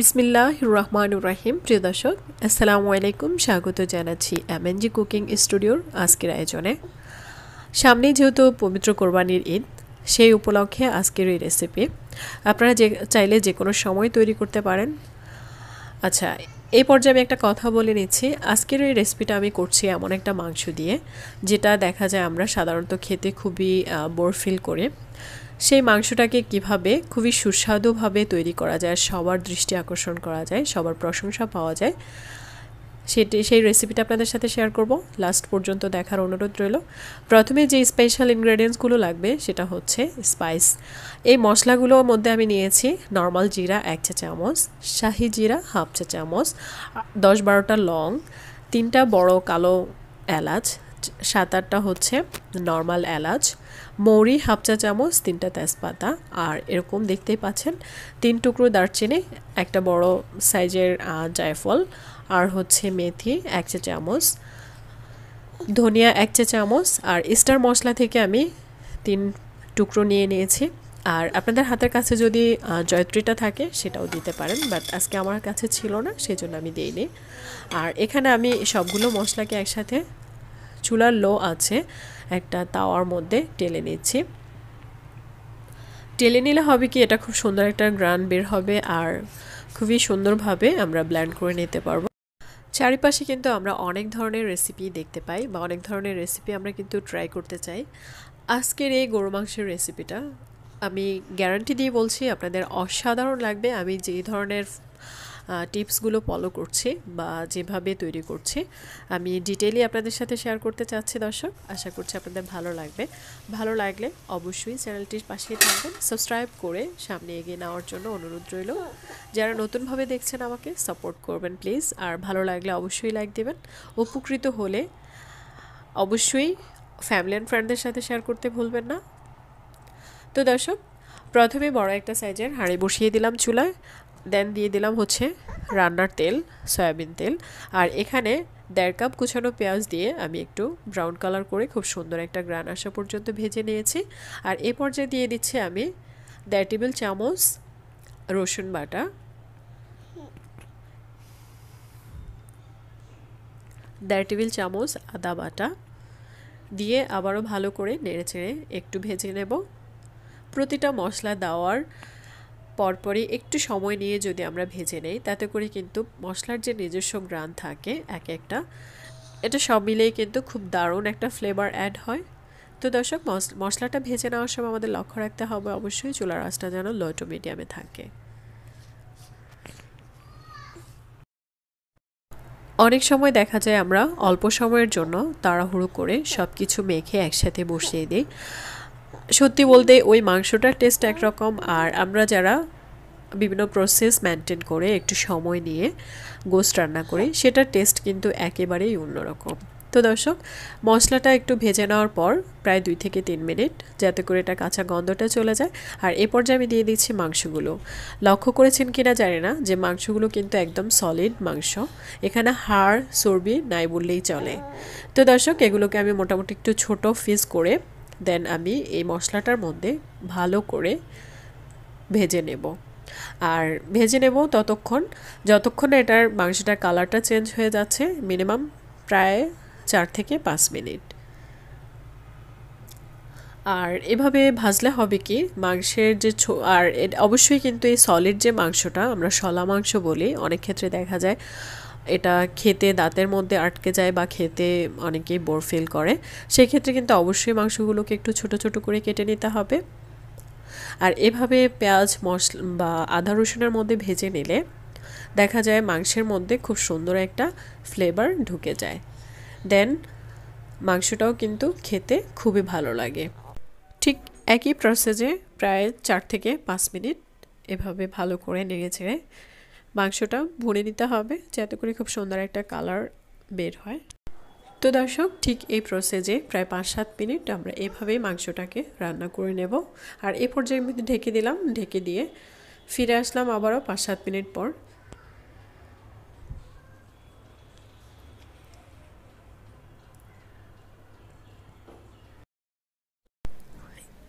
বিসমিল্লাহ রহমান রাহিম প্রিয় দর্শক আসসালামু আলাইকুম স্বাগত জানাচ্ছি এমএনজি কুকিং স্টুডিওর আজকের আয়োজনে সামনে যেহেতু পবিত্র কোরবানির ঈদ সেই উপলক্ষে আজকের এই রেসিপি আপনারা যে চাইলে যে কোনো সময় তৈরি করতে পারেন আচ্ছা এই পর্যায়ে আমি একটা কথা বলে নিচ্ছি আজকের এই রেসিপিটা আমি করছি এমন একটা মাংস দিয়ে যেটা দেখা যায় আমরা সাধারণত খেতে খুবই বোর ফিল করে সেই মাংসটাকে কিভাবে খুবই সুস্বাদুভাবে তৈরি করা যায় সবার দৃষ্টি আকর্ষণ করা যায় সবার প্রশংসা পাওয়া যায় সেটি সেই রেসিপিটা আপনাদের সাথে শেয়ার করব লাস্ট পর্যন্ত দেখার অনুরোধ রইল প্রথমে যে স্পেশাল ইনগ্রেডিয়েন্টসগুলো লাগবে সেটা হচ্ছে স্পাইস এই মশলাগুলোর মধ্যে আমি নিয়েছি নর্মাল জিরা এক চা চামচ শাহি জিরা হাফ চা চামচ দশ বারোটা লং তিনটা বড় কালো এলাচ সাত আটটা হচ্ছে নর্মাল এলাচ মৌরি হাফ চা চামচ তিনটা তেজপাতা আর এরকম দেখতেই পাচ্ছেন তিন টুকরো দারচিনি একটা বড় সাইজের জায়ফল আর হচ্ছে মেথি এক চা চামচ ধনিয়া এক চা চামচ আর স্টার মশলা থেকে আমি তিন টুকরো নিয়ে নিয়েছি আর আপনাদের হাতের কাছে যদি জয়ত্রীটা থাকে সেটাও দিতে পারেন বাট আজকে আমার কাছে ছিল না সেই জন্য আমি দিইনি আর এখানে আমি সবগুলো মশলাকে একসাথে চুলার লো আছে একটা তাওয়ার মধ্যে টেলে নিচ্ছি টেলে নিলে হবে কি এটা খুব সুন্দর একটা গ্রান বের হবে আর খুবই সুন্দরভাবে আমরা ব্ল্যান্ড করে নিতে পারবো চারিপাশে কিন্তু আমরা অনেক ধরনের রেসিপি দেখতে পাই বা অনেক ধরনের রেসিপি আমরা কিন্তু ট্রাই করতে চাই আজকের এই গরু মাংসের রেসিপিটা আমি গ্যারান্টি দিয়ে বলছি আপনাদের অসাধারণ লাগবে আমি যে ধরনের টিপসগুলো ফলো করছে বা যেভাবে তৈরি করছে আমি ডিটেলি আপনাদের সাথে শেয়ার করতে চাচ্ছি দর্শক আশা করছি আপনাদের ভালো লাগবে ভালো লাগলে অবশ্যই চ্যানেলটির পাশেই থাকবেন সাবস্ক্রাইব করে সামনে এগিয়ে নেওয়ার জন্য অনুরোধ রইল যারা নতুনভাবে দেখছেন আমাকে সাপোর্ট করবেন প্লিজ আর ভালো লাগলে অবশ্যই লাইক দেবেন উপকৃত হলে অবশ্যই ফ্যামিলি অ্যান্ড ফ্রেন্ডদের সাথে শেয়ার করতে ভুলবেন না তো দর্শক প্রথমে বড় একটা সাইজের হাঁড়ি বসিয়ে দিলাম চুলায় দেন দিয়ে দিলাম হচ্ছে রান্নার তেল সয়াবিন তেল আর এখানে দেড় কাপ কুচানো পেঁয়াজ দিয়ে আমি একটু ব্রাউন কালার করে খুব সুন্দর একটা গ্রান আসা পর্যন্ত ভেজে নিয়েছি আর এ পর্যায়ে দিয়ে দিচ্ছি আমি দেড় টেবিল চামচ রসুন বাটা দেড় টেবিল চামচ আদা বাটা দিয়ে আবারও ভালো করে নেড়ে চেড়ে একটু ভেজে নেব প্রতিটা মশলা দেওয়ার পরপরই একটু সময় নিয়ে যদি আমরা ভেজে নেই তাতে করে কিন্তু মশলার যে নিজস্ব গ্রান থাকে এক একটা এটা সব মিলেই কিন্তু খুব দারুণ একটা ফ্লেভার অ্যাড হয় তো দর্শক মশলাটা ভেজে নেওয়ার সময় আমাদের লক্ষ্য রাখতে হবে অবশ্যই চুলার আঁচটা যেন লো টু মিডিয়ামে থাকে অনেক সময় দেখা যায় আমরা অল্প সময়ের জন্য তাড়াহুড়ো করে সব কিছু মেখে একসাথে বসিয়ে দিই সত্যি বলতে ওই মাংসটার টেস্ট একরকম আর আমরা যারা বিভিন্ন প্রসেস মেনটেন করে একটু সময় নিয়ে গোস্ট রান্না করি সেটার টেস্ট কিন্তু একেবারেই অন্যরকম তো দর্শক মশলাটা একটু ভেজে নেওয়ার পর প্রায় দুই থেকে তিন মিনিট যাতে করে এটা কাঁচা গন্ধটা চলে যায় আর এ পর্যায়ে আমি দিয়ে দিচ্ছি মাংসগুলো লক্ষ্য করেছেন কিনা জানি না যে মাংসগুলো কিন্তু একদম সলিড মাংস এখানে হাড় চর্বি নাই বললেই চলে তো দর্শক এগুলোকে আমি মোটামুটি একটু ছোট ফিস করে দেন আমি এই মশলাটার মধ্যে ভালো করে ভেজে নেব আর ভেজে নেব ততক্ষণ যতক্ষণ এটার মাংসটার কালারটা চেঞ্জ হয়ে যাচ্ছে মিনিমাম প্রায় চার থেকে পাঁচ মিনিট আর এভাবে ভাজলে হবে কি মাংসের যে আর অবশ্যই কিন্তু এই সলিড যে মাংসটা আমরা সলা মাংস বলি অনেক ক্ষেত্রে দেখা যায় এটা খেতে দাঁতের মধ্যে আটকে যায় বা খেতে অনেকেই বোর ফিল করে সেক্ষেত্রে কিন্তু অবশ্যই মাংসগুলোকে একটু ছোট ছোট করে কেটে নিতে হবে আর এভাবে পেঁয়াজ মশলা বা আদা রসুনের মধ্যে ভেজে নিলে দেখা যায় মাংসের মধ্যে খুব সুন্দর একটা ফ্লেভার ঢুকে যায় দেন মাংসটাও কিন্তু খেতে খুবই ভালো লাগে ঠিক একই প্রসেসে প্রায় চার থেকে পাঁচ মিনিট এভাবে ভালো করে নেড়ে ছেড়ে মাংসটা ভুনে নিতে হবে যাতে করে খুব সুন্দর একটা কালার বের হয় তো দর্শক ঠিক এই প্রসেসে প্রায় পাঁচ সাত মিনিট আমরা এভাবেই মাংসটাকে রান্না করে নেব আর এ পর্যায়ে আমি ঢেকে দিলাম ঢেকে দিয়ে ফিরে আসলাম আবারও পাঁচ সাত মিনিট পর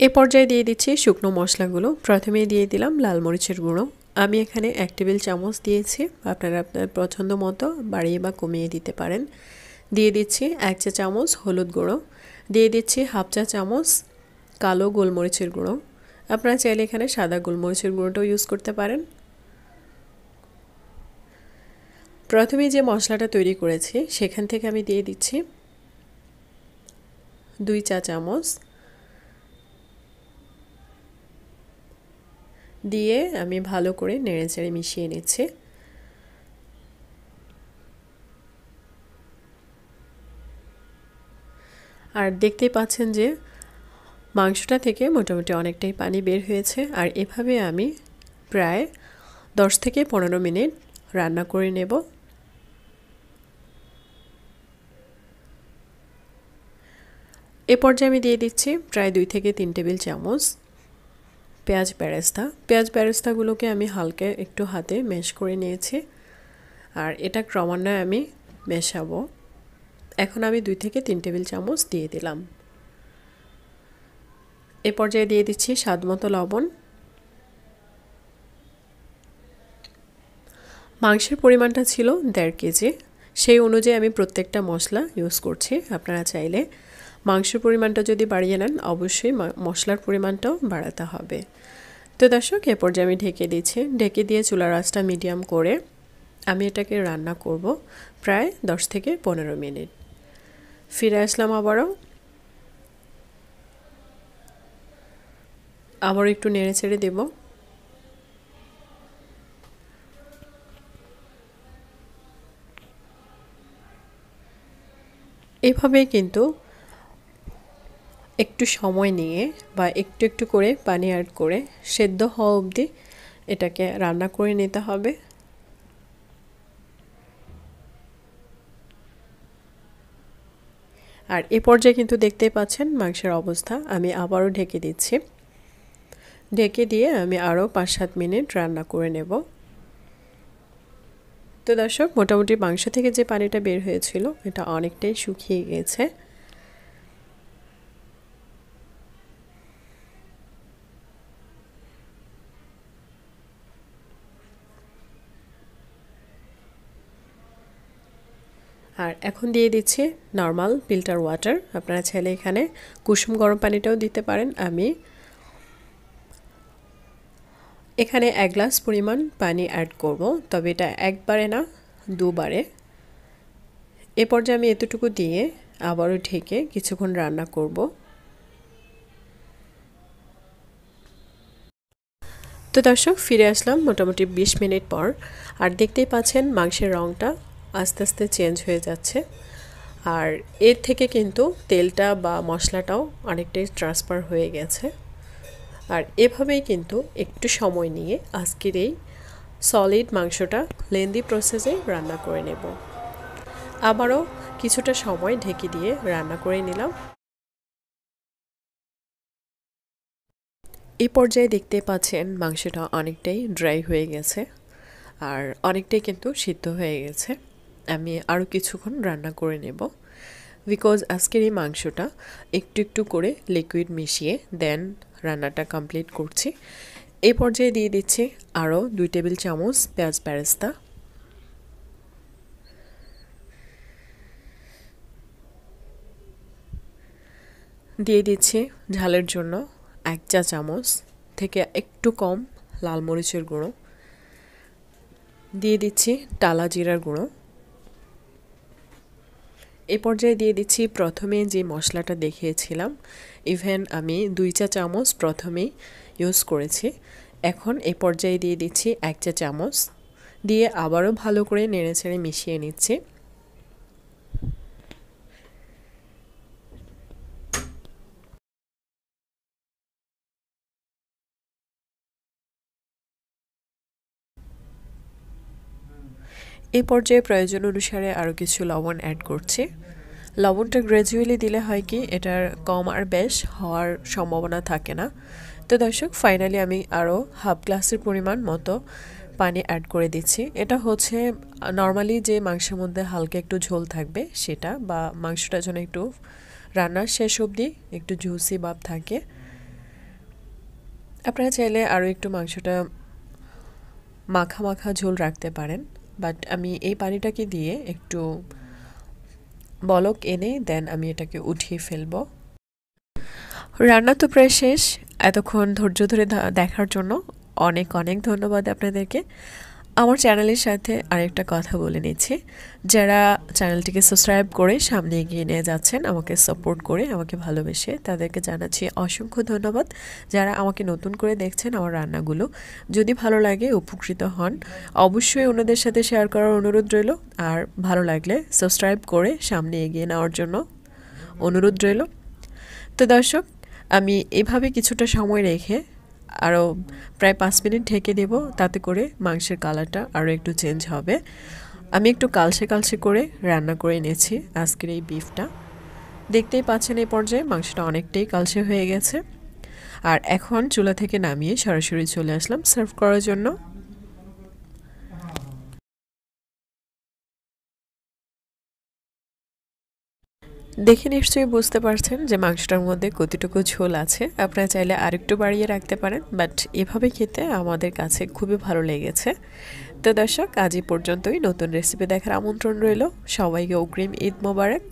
এ পর্যায়ে দিয়ে দিচ্ছি শুকনো মশলাগুলো প্রথমে দিয়ে দিলাম লাল মরিচের গুঁড়ো আমি এখানে এক টেবিল চামচ দিয়েছি আপনারা আপনার পছন্দ মতো বাড়িয়ে বা কমিয়ে দিতে পারেন দিয়ে দিচ্ছি এক চা চামচ হলুদ গুঁড়ো দিয়ে দিচ্ছি হাফ চা চামচ কালো গোলমরিচের গুঁড়ো আপনারা চাইলে এখানে সাদা গোলমরিচের গুঁড়োটাও ইউজ করতে পারেন প্রথমে যে মশলাটা তৈরি করেছি সেখান থেকে আমি দিয়ে দিচ্ছি দুই চা চামচ দিয়ে আমি ভালো করে নেড়েচেড়ে মিশিয়ে নিচ্ছি আর দেখতে পাচ্ছেন যে মাংসটা থেকে মোটামুটি অনেকটাই পানি বের হয়েছে আর এভাবে আমি প্রায় দশ থেকে পনেরো মিনিট রান্না করে নেব এ পর্যায়ে আমি দিয়ে দিচ্ছি প্রায় দুই থেকে তিন টেবিল চামচ পেঁয়াজ বেরেস্তা পেঁয়াজ বেরেস্তাগুলোকে আমি হালকা একটু হাতে মেশ করে নিয়েছি আর এটা ক্রমান্বয়ে আমি মেশাবো এখন আমি দুই থেকে তিন টেবিল চামচ দিয়ে দিলাম এ পর্যায়ে দিয়ে দিচ্ছি স্বাদ মতো লবণ মাংসের পরিমাণটা ছিল দেড় কেজি সেই অনুযায়ী আমি প্রত্যেকটা মশলা ইউজ করছি আপনারা চাইলে মাংসের পরিমাণটা যদি বাড়িয়ে নেন অবশ্যই মশলার পরিমাণটাও বাড়াতে হবে তো দর্শক এ পর্যায়ে আমি ঢেকে দিচ্ছি ঢেকে দিয়ে চুলার আঁচটা মিডিয়াম করে আমি এটাকে রান্না করব প্রায় 10 থেকে পনেরো মিনিট ফিরে আসলাম আবারও আবার একটু নেড়ে ছেড়ে দেব এভাবে কিন্তু একটু সময় নিয়ে বা একটু একটু করে পানি অ্যাড করে সেদ্ধ হওয়া অবধি এটাকে রান্না করে নিতে হবে আর এ পর্যায়ে কিন্তু দেখতেই পাচ্ছেন মাংসের অবস্থা আমি আবারও ঢেকে দিচ্ছি ঢেকে দিয়ে আমি আরও পাঁচ সাত মিনিট রান্না করে নেব তো দর্শক মোটামুটি মাংস থেকে যে পানিটা বের হয়েছিল এটা অনেকটাই শুকিয়ে গেছে আর এখন দিয়ে দিচ্ছি নর্মাল ফিল্টার ওয়াটার আপনারা ছেলে এখানে কুসুম গরম পানিটাও দিতে পারেন আমি এখানে এক গ্লাস পরিমাণ পানি অ্যাড করব তবে এটা একবারে না দুবারে এ পর্যায়ে আমি এতটুকু দিয়ে আবারও ঢেকে কিছুক্ষণ রান্না করব তো দর্শক ফিরে আসলাম মোটামুটি ২০ মিনিট পর আর দেখতেই পাচ্ছেন মাংসের রঙটা আস্তে আস্তে চেঞ্জ হয়ে যাচ্ছে আর এর থেকে কিন্তু তেলটা বা মশলাটাও অনেকটাই ট্রান্সফার হয়ে গেছে আর এভাবেই কিন্তু একটু সময় নিয়ে আজকের এই সলিড মাংসটা লেন্দি প্রসেসে রান্না করে নেব আবারও কিছুটা সময় ঢেকে দিয়ে রান্না করে নিলাম এই পর্যায়ে দেখতে পাচ্ছেন মাংসটা অনেকটাই ড্রাই হয়ে গেছে আর অনেকটাই কিন্তু সিদ্ধ হয়ে গেছে আমি আরও কিছুক্ষণ রান্না করে নেব বিকজ আজকের এই মাংসটা একটু একটু করে লিকুইড মিশিয়ে দেন রান্নাটা কমপ্লিট করছি এই পর্যায়ে দিয়ে দিচ্ছি আরও দুই টেবিল চামচ পেঁয়াজ প্যারেস্তা দিয়ে দিচ্ছি ঝালের জন্য এক চা চামচ থেকে একটু কম লাল মরিচের গুঁড়ো দিয়ে দিচ্ছি টালা জিরার গুঁড়ো এ পর্যায়ে দিয়ে দিচ্ছি প্রথমে যে মশলাটা দেখিয়েছিলাম ইভেন আমি দুই চা চামচ প্রথমেই ইউজ করেছি এখন এ পর্যায়ে দিয়ে দিচ্ছি এক চা চামচ দিয়ে আবারও ভালো করে নেড়ে ছেড়ে মিশিয়ে নিচ্ছি এ পর্যায়ে প্রয়োজন অনুসারে আরও কিছু লবণ অ্যাড করছি লবণটা গ্র্যাজুয়ালি দিলে হয় কি এটার কম আর বেশ হওয়ার সম্ভাবনা থাকে না তো দর্শক ফাইনালি আমি আরও হাফ গ্লাসের পরিমাণ মতো পানি অ্যাড করে দিচ্ছি এটা হচ্ছে নর্মালি যে মাংসের মধ্যে হালকা একটু ঝোল থাকবে সেটা বা মাংসটা যেন একটু রান্নার শেষ অবধি একটু জুসি ভাব থাকে আপনারা চাইলে আরও একটু মাংসটা মাখা মাখা ঝোল রাখতে পারেন বাট আমি এই পানিটাকে দিয়ে একটু বলক এনে দেন আমি এটাকে উঠিয়ে ফেলব রান্না তো প্রায় শেষ এতক্ষণ ধৈর্য ধরে দেখার জন্য অনেক অনেক ধন্যবাদ আপনাদেরকে আমার চ্যানেলের সাথে আরেকটা কথা বলে নিচ্ছি যারা চ্যানেলটিকে সাবস্ক্রাইব করে সামনে এগিয়ে নিয়ে যাচ্ছেন আমাকে সাপোর্ট করে আমাকে ভালোবেসে তাদেরকে জানাচ্ছি অসংখ্য ধন্যবাদ যারা আমাকে নতুন করে দেখছেন আমার রান্নাগুলো যদি ভালো লাগে উপকৃত হন অবশ্যই ওনাদের সাথে শেয়ার করার অনুরোধ রইল আর ভালো লাগলে সাবস্ক্রাইব করে সামনে এগিয়ে নেওয়ার জন্য অনুরোধ রইল তো দর্শক আমি এভাবে কিছুটা সময় রেখে আরও প্রায় পাঁচ মিনিট ঢেকে দেব তাতে করে মাংসের কালারটা আরও একটু চেঞ্জ হবে আমি একটু কালসে কালসে করে রান্না করে নিয়েছি আজকের এই বিফটা দেখতেই পাচ্ছেন এই পর্যায়ে মাংসটা অনেকটাই কালসে হয়ে গেছে আর এখন চুলা থেকে নামিয়ে সরাসরি চলে আসলাম সার্ভ করার জন্য দেখে নিশ্চয়ই বুঝতে পারছেন যে মাংসটার মধ্যে কতটুকু ঝোল আছে আপনারা চাইলে আরেকটু বাড়িয়ে রাখতে পারেন বাট এভাবে খেতে আমাদের কাছে খুবই ভালো লেগেছে তো দর্শক আজ পর্যন্তই নতুন রেসিপি দেখার আমন্ত্রণ রইল সবাইকে অগ্রিম ঈদ মোবারক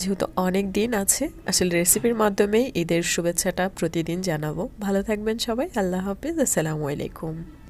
যেহেতু অনেক দিন আছে আসলে রেসিপির মাধ্যমেই ঈদের শুভেচ্ছাটা প্রতিদিন জানাবো ভালো থাকবেন সবাই আল্লাহ হাফিজ আসসালামু আলাইকুম